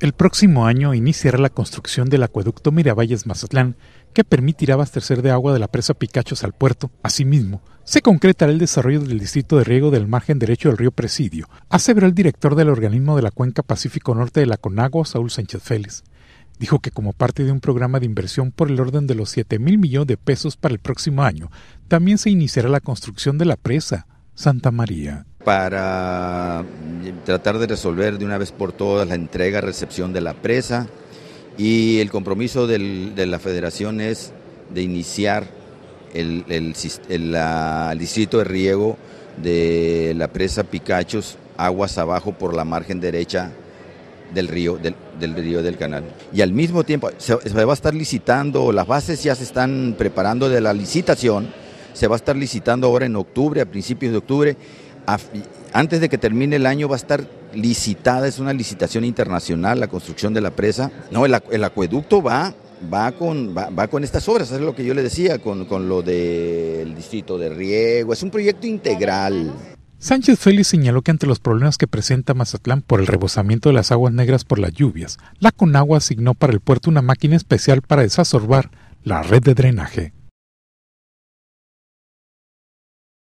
El próximo año iniciará la construcción del acueducto Miravalles Mazatlán, que permitirá abastecer de agua de la presa Picachos al puerto. Asimismo, se concretará el desarrollo del distrito de riego del margen derecho del río Presidio, aseveró el director del organismo de la cuenca Pacífico Norte de la Conagua, Saúl Sánchez Félix. Dijo que como parte de un programa de inversión por el orden de los 7 mil millones de pesos para el próximo año, también se iniciará la construcción de la presa Santa María para eh, tratar de resolver de una vez por todas la entrega, recepción de la presa y el compromiso de la federación es de iniciar el, el, distrito de riego de la presa Picachos aguas abajo por la margen derecha del río del, río del canal. Y al mismo tiempo se, va a estar licitando, las bases ya se están preparando de la licitación, se va a estar licitando ahora en octubre, a principios de octubre, antes de que termine el año va a estar licitada, es una licitación internacional la construcción de la presa. No, el, acueducto va va con, va, con estas obras, es lo que yo le decía, con, lo del distrito de riego, es un proyecto integral. Sánchez Félix señaló que ante los problemas que presenta Mazatlán por el rebosamiento de las aguas negras por las lluvias, la Conagua asignó para el puerto una máquina especial para desasorbar la red de drenaje.